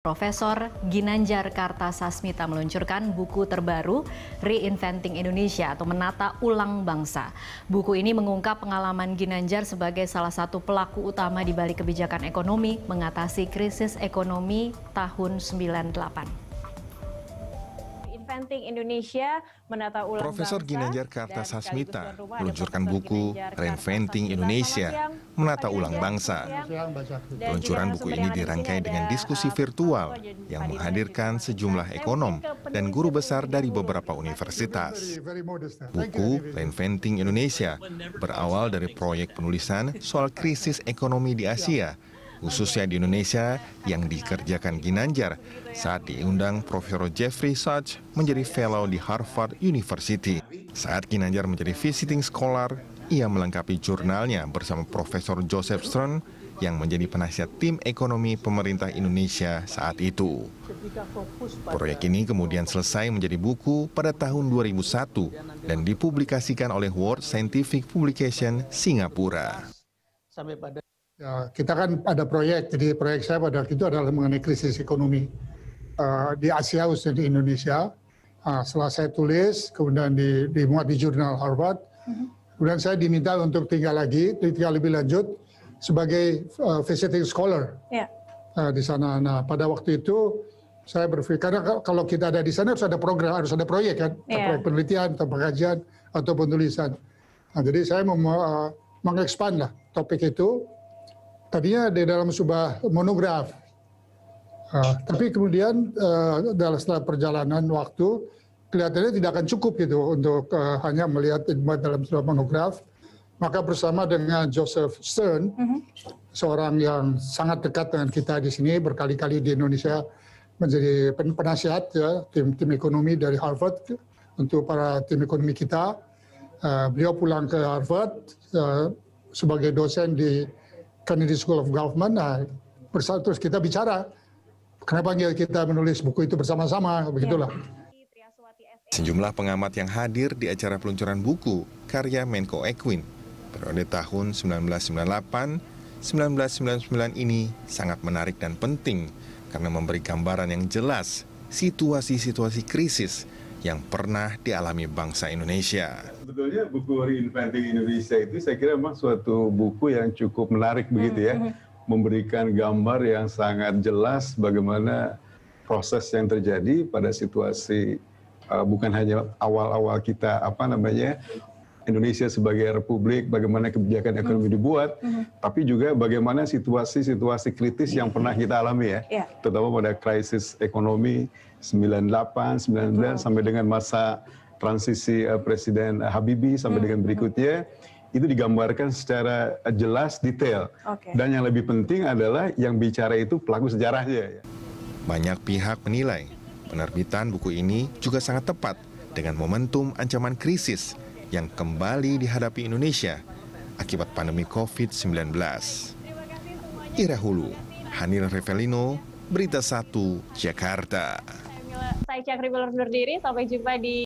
Profesor Ginanjar Kartasasmita meluncurkan buku terbaru Reinventing Indonesia atau Menata Ulang Bangsa. Buku ini mengungkap pengalaman Ginanjar sebagai salah satu pelaku utama di balik kebijakan ekonomi mengatasi krisis ekonomi tahun 98. Parenting Indonesia menata ulang Profesor Ginanjar Kartasasmita meluncurkan buku Reinventing Indonesia Menata Ulang Bangsa. Peluncuran buku ini dirangkai dengan diskusi virtual yang menghadirkan sejumlah ekonom dan guru besar dari beberapa universitas. Buku Reinventing Indonesia berawal dari proyek penulisan soal krisis ekonomi di Asia khususnya di Indonesia yang dikerjakan Ginanjar saat diundang Profesor Jeffrey Sachs menjadi fellow di Harvard University. Saat Ginanjar menjadi visiting scholar, ia melengkapi jurnalnya bersama Profesor Joseph Stern yang menjadi penasihat tim ekonomi pemerintah Indonesia saat itu. Proyek ini kemudian selesai menjadi buku pada tahun 2001 dan dipublikasikan oleh World Scientific Publication Singapura. Sampai pada Ya, kita kan ada proyek, jadi proyek saya pada waktu itu adalah mengenai krisis ekonomi uh, di Asia khususnya di Indonesia. Uh, setelah saya tulis, kemudian di, dimuat di jurnal Harvard, mm-hmm. kemudian saya diminta untuk tinggal lagi, tinggal lebih lanjut sebagai uh, visiting scholar yeah. Ya. uh, di sana. Nah, pada waktu itu saya berpikir karena kalau kita ada di sana harus ada program, harus ada proyek kan, yeah. proyek penelitian, atau pengajian atau penulisan. Nah, jadi saya mau uh, eh, mengekspand lah topik itu tadinya di dalam sebuah monograf. Uh, tapi kemudian uh, dalam setelah perjalanan waktu kelihatannya tidak akan cukup gitu untuk uh, hanya melihat ilmu dalam sebuah monograf. Maka bersama dengan Joseph Stern, mm -hmm. seorang yang sangat dekat dengan kita di sini berkali-kali di Indonesia menjadi penasihat ya tim tim ekonomi dari Harvard untuk para tim ekonomi kita. Uh, beliau pulang ke Harvard uh, sebagai dosen di Kennedy School of Government, nah, bersatu terus kita bicara, kenapa kita menulis buku itu bersama-sama, iya. begitulah. Sejumlah pengamat yang hadir di acara peluncuran buku karya Menko Ekwin periode tahun 1998-1999 ini sangat menarik dan penting karena memberi gambaran yang jelas situasi-situasi krisis yang pernah dialami bangsa Indonesia. Sebetulnya buku Reinventing Indonesia itu saya kira memang suatu buku yang cukup menarik begitu ya. Mm-hmm. Memberikan gambar yang sangat jelas bagaimana proses yang terjadi pada situasi uh, bukan hanya awal-awal kita apa namanya Indonesia sebagai republik, bagaimana kebijakan ekonomi hmm. dibuat, hmm. tapi juga bagaimana situasi-situasi kritis yang hmm. pernah kita alami ya, yeah. terutama pada krisis ekonomi 98, puluh Betul. sampai dengan masa transisi eh, Presiden uh, Habibie sampai hmm. dengan berikutnya hmm. itu digambarkan secara eh, jelas detail. Okay. Dan yang lebih penting adalah yang bicara itu pelaku sejarahnya. Ya. Banyak pihak menilai penerbitan buku ini juga sangat tepat dengan momentum ancaman krisis yang kembali dihadapi Indonesia akibat pandemi COVID-19. Ira Hulu, Hanil Revelino, Berita Satu, Jakarta. Saya Cakri Belur diri, sampai jumpa di